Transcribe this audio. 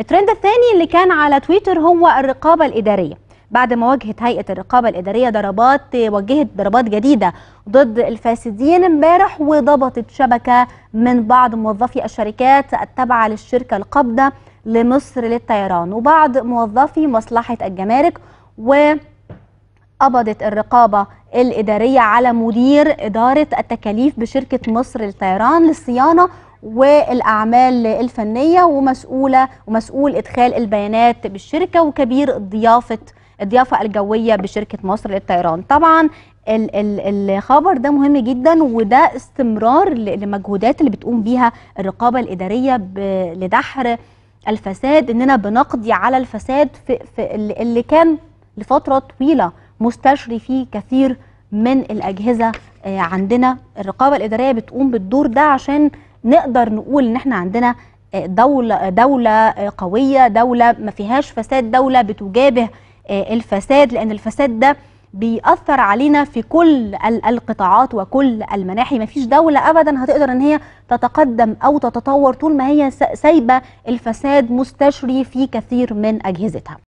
الترند الثاني اللي كان على تويتر هو الرقابة الإدارية بعد ما واجهت هيئة الرقابة الإدارية ضربات وجهت ضربات جديدة ضد الفاسدين امبارح وضبطت شبكة من بعض موظفي الشركات التابعة للشركة القابضة لمصر للطيران وبعض موظفي مصلحة الجمارك و قبضت الرقابة الإدارية على مدير إدارة التكاليف بشركة مصر للطيران للصيانة والاعمال الفنيه ومسؤوله ومسؤول ادخال البيانات بالشركه وكبير ضيافه الضيافه الجويه بشركه مصر للطيران طبعا الخبر ده مهم جدا وده استمرار للمجهودات اللي بتقوم بيها الرقابه الاداريه لدحر الفساد اننا بنقضي على الفساد في, في اللي كان لفتره طويله مستشري فيه كثير من الاجهزه آه، عندنا الرقابه الاداريه بتقوم بالدور ده عشان نقدر نقول ان احنا عندنا آه، دولة, آه، دولة آه، قوية دولة ما فيهاش فساد دولة بتجابه الفساد لأن الفساد ده بيأثر علينا في كل القطاعات وكل المناحي مفيش دولة أبدا هتقدر أن هي تتقدم أو تتطور طول ما هي سايبة الفساد مستشري في كثير من أجهزتها